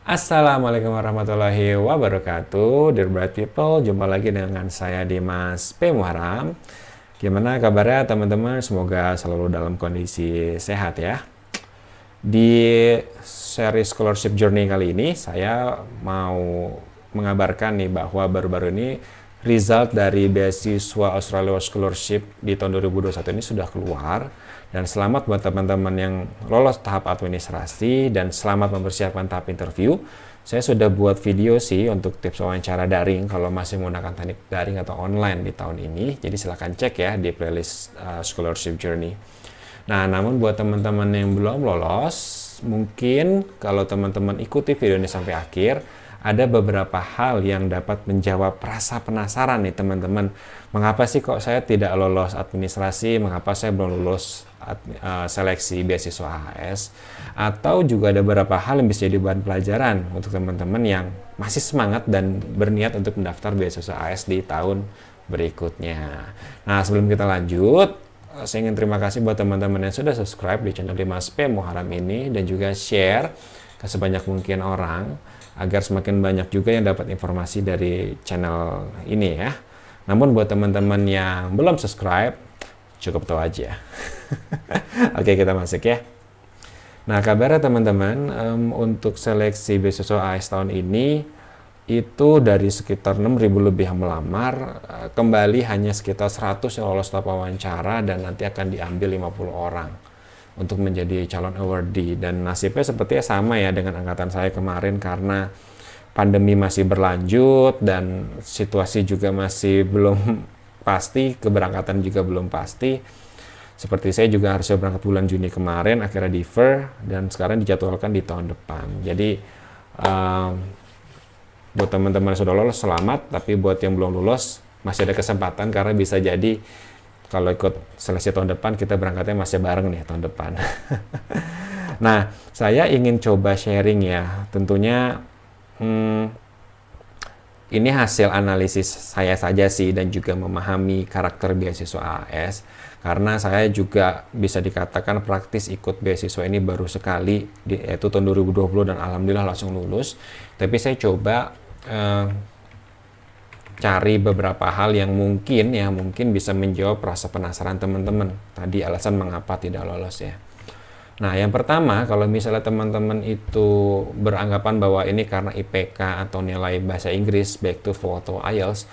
Assalamualaikum warahmatullahi wabarakatuh Dear Bright People, jumpa lagi dengan saya Dimas P. Muharam Gimana kabarnya teman-teman? Semoga selalu dalam kondisi sehat ya Di seri Scholarship Journey kali ini saya mau mengabarkan nih bahwa baru-baru ini result dari beasiswa Australia Scholarship di tahun 2021 ini sudah keluar dan selamat buat teman-teman yang lolos tahap administrasi dan selamat mempersiapkan tahap interview. Saya sudah buat video sih untuk tips wawancara daring kalau masih menggunakan teknik daring atau online di tahun ini. Jadi silahkan cek ya di playlist uh, Scholarship Journey. Nah, namun buat teman-teman yang belum lolos, mungkin kalau teman-teman ikuti video ini sampai akhir, ada beberapa hal yang dapat menjawab rasa penasaran nih teman-teman. Mengapa sih kok saya tidak lolos administrasi? Mengapa saya belum lulus eh, seleksi beasiswa AHS? Atau juga ada beberapa hal yang bisa jadi bahan pelajaran untuk teman-teman yang masih semangat dan berniat untuk mendaftar beasiswa as di tahun berikutnya. Nah, sebelum kita lanjut, eh, saya ingin terima kasih buat teman-teman yang sudah subscribe di channel 5SP Muharam ini dan juga share ke sebanyak mungkin orang agar semakin banyak juga yang dapat informasi dari channel ini ya. Namun buat teman-teman yang belum subscribe, cukup tahu aja. Oke, kita masuk ya. Nah, kabarnya teman-teman, um, untuk seleksi beasiswa AS tahun ini, itu dari sekitar 6.000 lebih yang melamar, eh, kembali hanya sekitar 100 yang lolos tahap wawancara dan nanti akan diambil 50 orang untuk menjadi calon awardee dan nasibnya sepertinya sama ya dengan angkatan saya kemarin karena pandemi masih berlanjut dan situasi juga masih belum pasti, keberangkatan juga belum pasti. Seperti saya juga harusnya berangkat bulan Juni kemarin, akhirnya defer dan sekarang dijadwalkan di tahun depan. Jadi um, buat teman-teman yang sudah lolos selamat, tapi buat yang belum lulus masih ada kesempatan karena bisa jadi kalau ikut seleksi tahun depan kita berangkatnya masih bareng nih tahun depan. nah, saya ingin coba sharing ya. Tentunya hmm, ini hasil analisis saya saja sih dan juga memahami karakter beasiswa AS karena saya juga bisa dikatakan praktis ikut beasiswa ini baru sekali yaitu tahun 2020 dan alhamdulillah langsung lulus. Tapi saya coba eh, cari beberapa hal yang mungkin ya mungkin bisa menjawab rasa penasaran teman-teman tadi alasan mengapa tidak lolos ya nah yang pertama kalau misalnya teman-teman itu beranggapan bahwa ini karena IPK atau nilai bahasa Inggris back to photo IELTS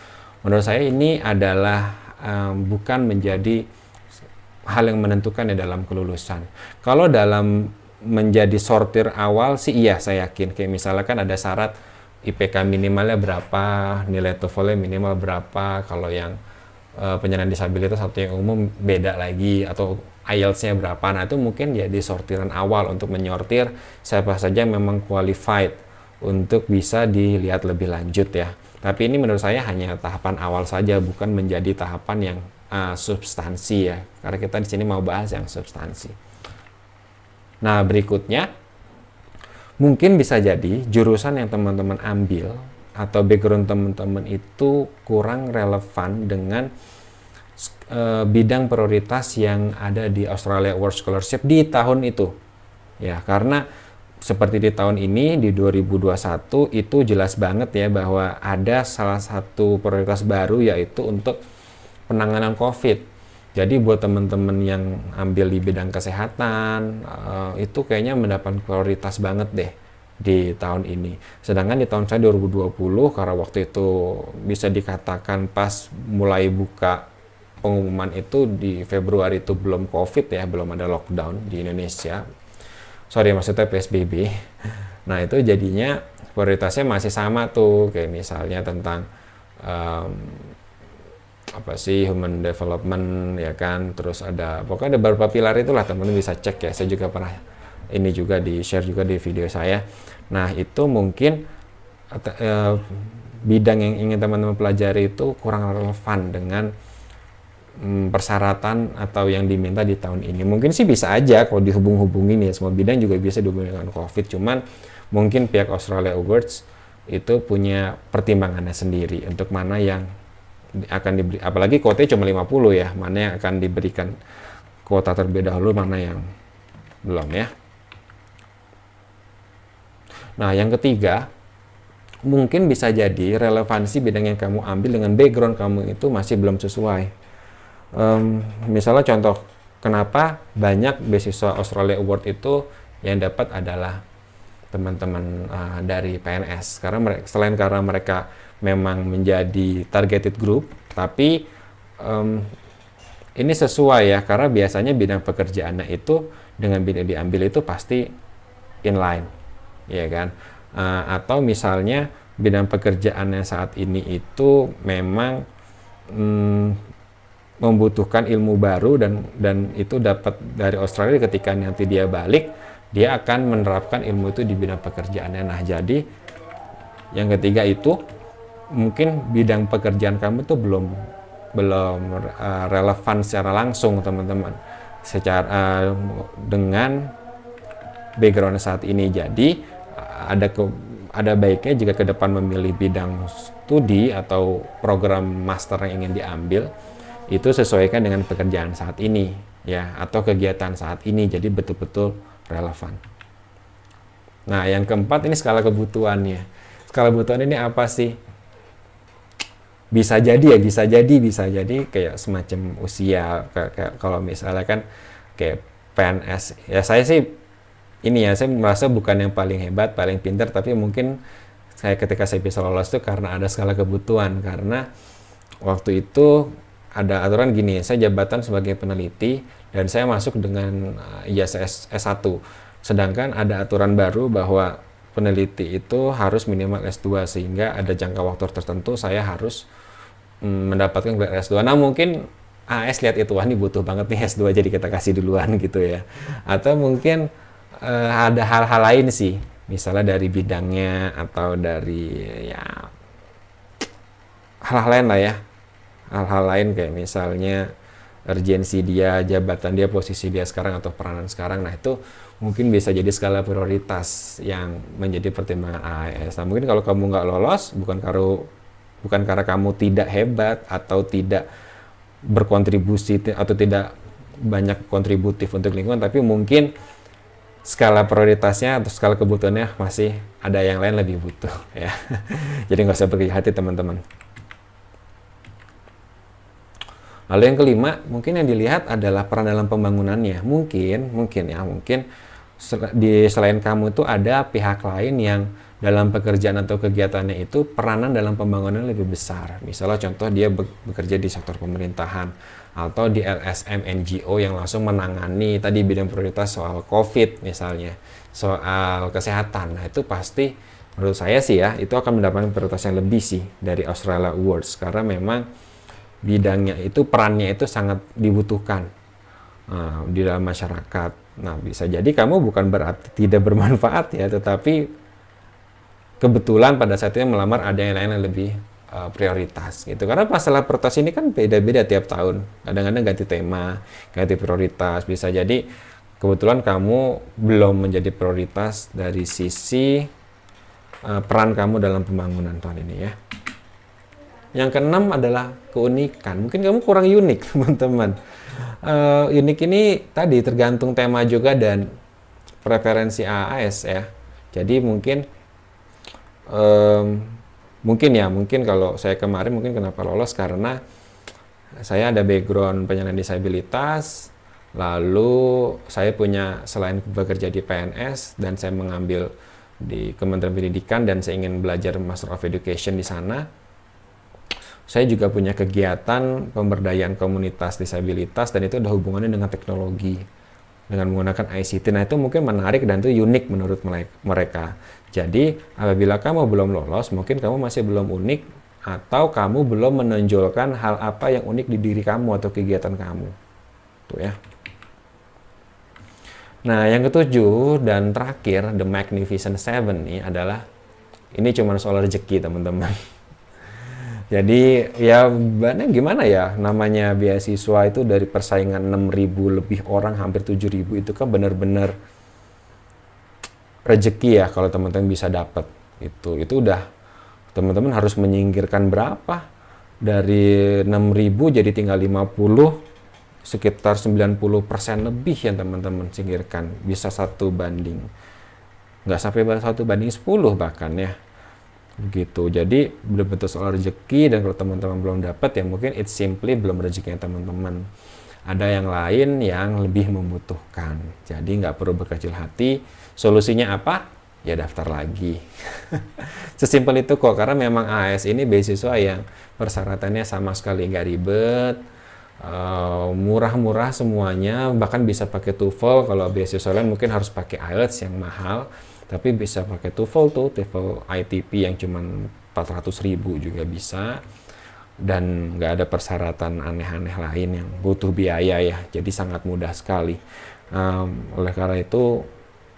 menurut saya ini adalah um, bukan menjadi hal yang menentukan ya dalam kelulusan kalau dalam menjadi sortir awal sih iya saya yakin kayak misalnya kan ada syarat IPK minimalnya berapa, nilai toefl minimal berapa, kalau yang uh, penyandang disabilitas atau yang umum beda lagi atau IELTS-nya berapa. Nah, itu mungkin jadi sortiran awal untuk menyortir siapa saja memang qualified untuk bisa dilihat lebih lanjut ya. Tapi ini menurut saya hanya tahapan awal saja, bukan menjadi tahapan yang uh, substansi ya. Karena kita di sini mau bahas yang substansi. Nah, berikutnya mungkin bisa jadi jurusan yang teman-teman ambil atau background teman-teman itu kurang relevan dengan uh, bidang prioritas yang ada di Australia World Scholarship di tahun itu. Ya, karena seperti di tahun ini di 2021 itu jelas banget ya bahwa ada salah satu prioritas baru yaitu untuk penanganan Covid jadi buat teman-teman yang ambil di bidang kesehatan uh, itu kayaknya mendapat prioritas banget deh di tahun ini. Sedangkan di tahun saya 2020 karena waktu itu bisa dikatakan pas mulai buka pengumuman itu di Februari itu belum COVID ya, belum ada lockdown di Indonesia. Sorry maksudnya PSBB. Nah itu jadinya prioritasnya masih sama tuh kayak misalnya tentang um, apa sih human development ya kan terus ada pokoknya ada beberapa pilar itulah teman-teman bisa cek ya saya juga pernah ini juga di share juga di video saya nah itu mungkin uh, bidang yang ingin teman-teman pelajari itu kurang relevan dengan um, persyaratan atau yang diminta di tahun ini mungkin sih bisa aja kalau dihubung-hubungin ya semua bidang juga bisa dihubungin dengan covid cuman mungkin pihak Australia Awards itu punya pertimbangannya sendiri untuk mana yang akan diberi apalagi kuotanya cuma 50 ya mana yang akan diberikan kuota terlebih dahulu mana yang belum ya nah yang ketiga mungkin bisa jadi relevansi bidang yang kamu ambil dengan background kamu itu masih belum sesuai um, misalnya contoh kenapa banyak beasiswa Australia Award itu yang dapat adalah teman-teman uh, dari PNS karena mereka, selain karena mereka memang menjadi targeted group tapi um, ini sesuai ya karena biasanya bidang pekerjaannya itu dengan bidang diambil itu pasti inline ya kan uh, atau misalnya bidang pekerjaannya saat ini itu memang mm, membutuhkan ilmu baru dan dan itu dapat dari Australia ketika nanti dia balik dia akan menerapkan ilmu itu di bidang pekerjaannya. Nah, jadi yang ketiga itu mungkin bidang pekerjaan kamu tuh belum belum uh, relevan secara langsung, teman-teman. Secara uh, dengan background saat ini. Jadi ada ke, ada baiknya jika ke depan memilih bidang studi atau program master yang ingin diambil itu sesuaikan dengan pekerjaan saat ini ya atau kegiatan saat ini. Jadi betul-betul relevan. Nah, yang keempat ini skala kebutuhannya. Skala kebutuhan ini apa sih? Bisa jadi ya, bisa jadi, bisa jadi kayak semacam usia. Kayak, kayak, kalau misalnya kan kayak PNS. Ya saya sih ini ya, saya merasa bukan yang paling hebat, paling pintar, tapi mungkin saya ketika saya bisa lolos itu karena ada skala kebutuhan. Karena waktu itu ada aturan gini, saya jabatan sebagai peneliti dan saya masuk dengan eh, ISS iya, S1. Sedangkan ada aturan baru bahwa peneliti itu harus minimal S2 sehingga ada jangka waktu tertentu saya harus mm, mendapatkan gelar S2. Nah, mungkin AS lihat itu wah ini butuh banget nih S2 jadi kita kasih duluan gitu ya. Atau mungkin eh, ada hal-hal lain sih, misalnya dari bidangnya atau dari ya hal-hal lain lah ya hal-hal lain kayak misalnya urgensi dia, jabatan dia, posisi dia sekarang atau peranan sekarang. Nah, itu mungkin bisa jadi skala prioritas yang menjadi pertimbangan AIS. Nah, mungkin kalau kamu nggak lolos, bukan karena bukan karena kamu tidak hebat atau tidak berkontribusi atau tidak banyak kontributif untuk lingkungan, tapi mungkin skala prioritasnya atau skala kebutuhannya masih ada yang lain lebih butuh ya. jadi nggak usah berkecil hati teman-teman. Lalu yang kelima, mungkin yang dilihat adalah peran dalam pembangunannya. Mungkin, mungkin ya, mungkin di selain kamu itu ada pihak lain yang dalam pekerjaan atau kegiatannya itu peranan dalam pembangunan lebih besar. Misalnya contoh dia bekerja di sektor pemerintahan atau di LSM NGO yang langsung menangani tadi bidang prioritas soal COVID misalnya, soal kesehatan. Nah itu pasti menurut saya sih ya, itu akan mendapatkan prioritas yang lebih sih dari Australia Awards karena memang bidangnya itu perannya itu sangat dibutuhkan uh, di dalam masyarakat. Nah, bisa jadi kamu bukan berarti tidak bermanfaat ya, tetapi kebetulan pada saat itu melamar ada yang lain yang lebih uh, prioritas gitu. Karena masalah prioritas ini kan beda-beda tiap tahun. Kadang-kadang ganti tema, ganti prioritas. Bisa jadi kebetulan kamu belum menjadi prioritas dari sisi uh, peran kamu dalam pembangunan tahun ini ya. Yang keenam adalah keunikan. Mungkin kamu kurang unik, teman-teman. Uh, unik ini tadi tergantung tema juga dan preferensi AAS ya. Jadi mungkin um, mungkin ya, mungkin kalau saya kemarin mungkin kenapa lolos karena saya ada background penyandang disabilitas, lalu saya punya selain bekerja di PNS dan saya mengambil di Kementerian Pendidikan dan saya ingin belajar Master of Education di sana saya juga punya kegiatan pemberdayaan komunitas disabilitas dan itu ada hubungannya dengan teknologi dengan menggunakan ICT. Nah, itu mungkin menarik dan itu unik menurut mereka. Jadi, apabila kamu belum lolos, mungkin kamu masih belum unik atau kamu belum menonjolkan hal apa yang unik di diri kamu atau kegiatan kamu. Tuh ya. Nah, yang ketujuh dan terakhir, The Magnificent Seven nih adalah ini cuma soal rezeki, teman-teman Jadi ya gimana ya namanya beasiswa itu dari persaingan 6.000 lebih orang hampir 7.000 itu kan benar-benar rezeki ya kalau teman-teman bisa dapat itu itu udah teman-teman harus menyingkirkan berapa dari 6.000 jadi tinggal 50 sekitar 90% lebih yang teman-teman singkirkan bisa satu banding nggak sampai satu banding 10 bahkan ya gitu jadi belum tentu soal rezeki dan kalau teman-teman belum dapat ya mungkin it simply belum rezekinya teman-teman ada yang lain yang lebih membutuhkan jadi nggak perlu berkecil hati solusinya apa ya daftar lagi sesimpel itu kok karena memang AS ini beasiswa yang persyaratannya sama sekali nggak ribet eh, murah-murah semuanya bahkan bisa pakai TOEFL kalau beasiswa lain mungkin harus pakai IELTS yang mahal tapi bisa pakai TOEFL tuh TOEFL ITP yang cuma 400 ribu juga bisa dan nggak ada persyaratan aneh-aneh lain yang butuh biaya ya jadi sangat mudah sekali um, oleh karena itu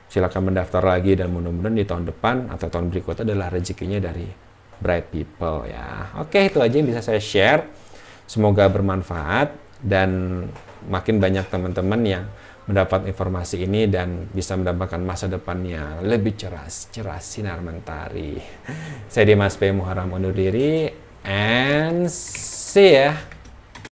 silakan mendaftar lagi dan mudah-mudahan di tahun depan atau tahun berikutnya adalah rezekinya dari bright people ya oke itu aja yang bisa saya share semoga bermanfaat dan makin banyak teman-teman yang mendapat informasi ini dan bisa mendapatkan masa depannya lebih cerah, cerah sinar mentari. Saya Dimas P. Muharam undur diri and see ya.